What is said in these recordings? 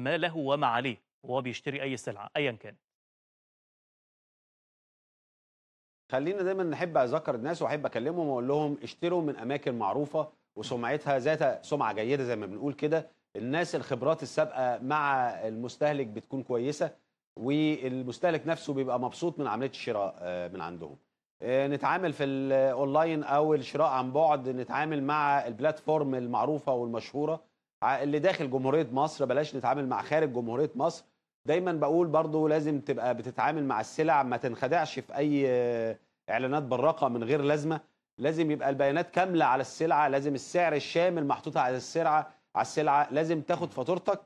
ما له وما عليه وهو بيشتري اي سلعه ايا كان خلينا دايما نحب اذكر الناس واحب اكلمهم واقول لهم اشتروا من اماكن معروفه وسمعتها ذات سمعه جيده زي ما بنقول كده الناس الخبرات السابقه مع المستهلك بتكون كويسه والمستهلك نفسه بيبقى مبسوط من عمليه الشراء آه، من عندهم آه، نتعامل في الاونلاين او الشراء عن بعد نتعامل مع البلاتفورم المعروفه والمشهوره اللي داخل جمهوريه مصر بلاش نتعامل مع خارج جمهوريه مصر دايما بقول برضو لازم تبقى بتتعامل مع السلع ما تنخدعش في اي آه، اعلانات براقه من غير لازمه لازم يبقى البيانات كامله على السلعه لازم السعر الشامل محطوط على السلعه على السلعه لازم تاخد فاتورتك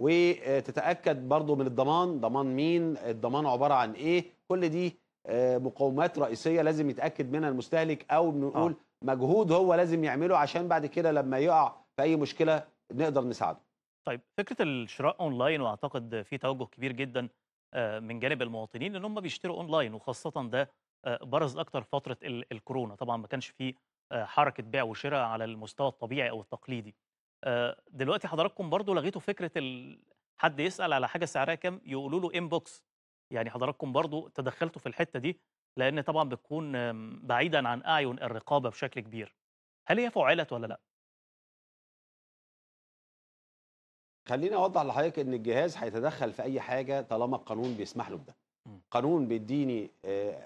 وتتاكد برضو من الضمان ضمان مين الضمان عباره عن ايه كل دي آه، مقومات رئيسيه لازم يتاكد منها المستهلك او بنقول آه. مجهود هو لازم يعمله عشان بعد كده لما يقع في اي مشكله نقدر نساعده طيب فكره الشراء اونلاين واعتقد في توجه كبير جدا آه، من جانب المواطنين ان هم بيشتروا اونلاين وخاصه ده آه، برز اكتر فتره الكورونا طبعا ما كانش في آه، حركه بيع وشراء على المستوى الطبيعي او التقليدي دلوقتي حضراتكم برضو لغيتوا فكره حد يسال على حاجه سعرها كام يقولوا له انبوكس يعني حضراتكم برضو تدخلتوا في الحته دي لان طبعا بتكون بعيدا عن اعين الرقابه بشكل كبير هل هي فعلت ولا لا خليني اوضح لحضرتك ان الجهاز هيتدخل في اي حاجه طالما القانون بيسمح له بده قانون بيديني آه،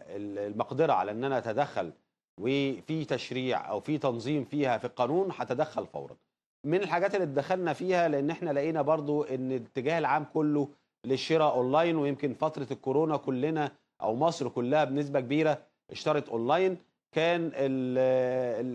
المقدره على ان انا اتدخل وفي تشريع او في تنظيم فيها في القانون هتدخل فورا من الحاجات اللي اتدخلنا فيها لان احنا لقينا برضو ان الاتجاه العام كله للشراء اونلاين ويمكن فتره الكورونا كلنا او مصر كلها بنسبه كبيره اشترت اونلاين كان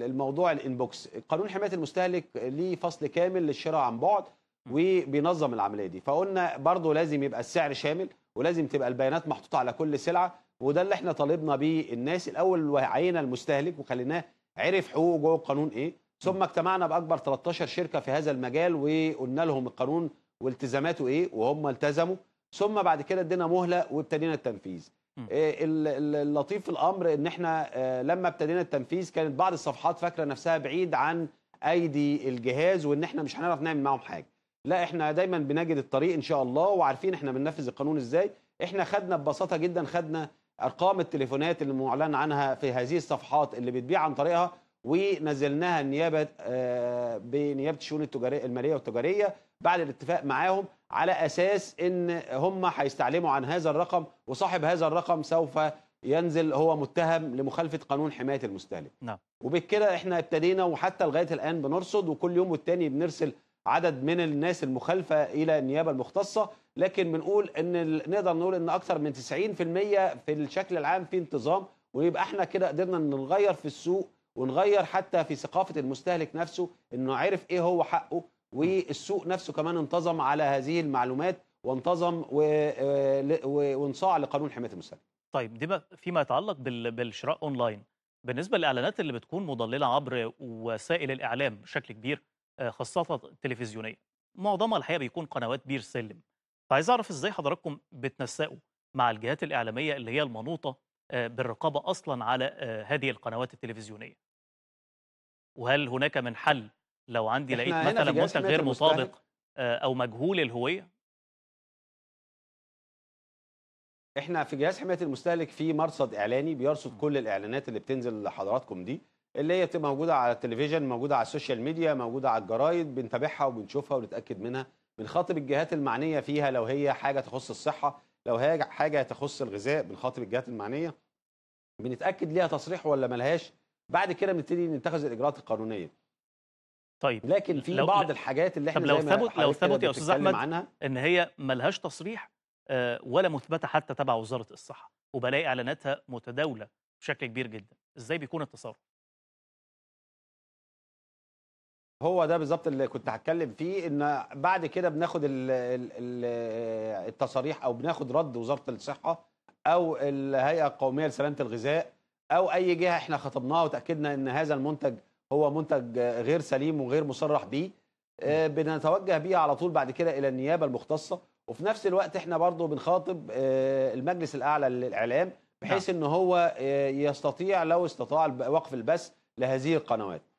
الموضوع الانبوكس قانون حمايه المستهلك ليه فصل كامل للشراء عن بعد وبينظم العمليه دي فقلنا برضو لازم يبقى السعر شامل ولازم تبقى البيانات محطوطه على كل سلعه وده اللي احنا طالبنا بيه الناس الاول وعينا المستهلك وخليناه عرف حقوقه جوه القانون ايه ثم اجتمعنا باكبر 13 شركه في هذا المجال وقلنا لهم القانون والتزاماته ايه وهم التزموا ثم بعد كده ادينا مهله وابتدينا التنفيذ آه، اللطيف في الامر ان احنا آه، لما ابتدينا التنفيذ كانت بعض الصفحات فاكره نفسها بعيد عن ايدي الجهاز وان احنا مش هنعرف نعمل معاهم حاجه لا احنا دايما بنجد الطريق ان شاء الله وعارفين احنا بننفذ القانون ازاي احنا خدنا ببساطه جدا خدنا ارقام التليفونات اللي معلن عنها في هذه الصفحات اللي بتبيع عن طريقها ونزلناها نيابه آه، بنيابه الشؤون التجاريه الماليه والتجاريه بعد الاتفاق معاهم على اساس ان هم هيستعلموا عن هذا الرقم وصاحب هذا الرقم سوف ينزل هو متهم لمخالفه قانون حمايه المستهلك نعم وبكده احنا ابتدينا وحتى لغايه الان بنرصد وكل يوم والتاني بنرسل عدد من الناس المخالفة إلى النيابة المختصة لكن بنقول أن نقدر نقول أن أكثر من 90% في الشكل العام في انتظام ويبقى احنا كده قدرنا نغير في السوق ونغير حتى في ثقافة المستهلك نفسه أنه عرف إيه هو حقه والسوق نفسه كمان انتظم على هذه المعلومات وانتظم آه، وانصاع لقانون حماية المستهلك طيب ده فيما يتعلق بالشراء أونلاين بالنسبة للإعلانات اللي بتكون مضللة عبر وسائل الإعلام بشكل كبير آه، خاصه التلفزيونيه معظمها الحقيقه بيكون قنوات بير سلم فعايز اعرف ازاي حضراتكم بتنسقوا مع الجهات الاعلاميه اللي هي المنوطه آه، بالرقابه اصلا على آه، هذه القنوات التلفزيونيه وهل هناك من حل لو عندي لقيت مثلا منتج غير مطابق او مجهول الهويه احنا في جهاز حمايه المستهلك في مرصد اعلاني بيرصد كل الاعلانات اللي بتنزل لحضراتكم دي اللي هي بتبقى موجوده على التلفزيون موجوده على السوشيال ميديا موجوده على الجرايد بنتابعها وبنشوفها ونتاكد منها بنخاطب الجهات المعنيه فيها لو هي حاجه تخص الصحه لو هي حاجه تخص الغذاء بنخاطب الجهات المعنيه بنتاكد ليها تصريح ولا ملهاش بعد كده بنبتدي نتخذ الاجراءات القانونيه طيب لكن في لو بعض لو الحاجات اللي احنا طب لو ثبت لو ثبت يا استاذ احمد عنها ان هي ملهاش تصريح آه، ولا مثبته حتى تبع وزاره الصحه وبلاقي اعلاناتها متداوله بشكل كبير جدا ازاي بيكون التصرف هو ده بالظبط اللي كنت هتكلم فيه ان بعد كده بناخد التصاريح او بناخد رد وزاره الصحه او الهيئه القوميه لسلامه الغذاء او اي جهه احنا خطبناها وتاكدنا ان هذا المنتج هو منتج غير سليم وغير مصرح به آه، بنتوجه بيه على طول بعد كده الى النيابه المختصه وفي نفس الوقت احنا برضو بنخاطب آه، المجلس الاعلى للاعلام بحيث نعم. ان هو آه، يستطيع لو استطاع وقف البث لهذه القنوات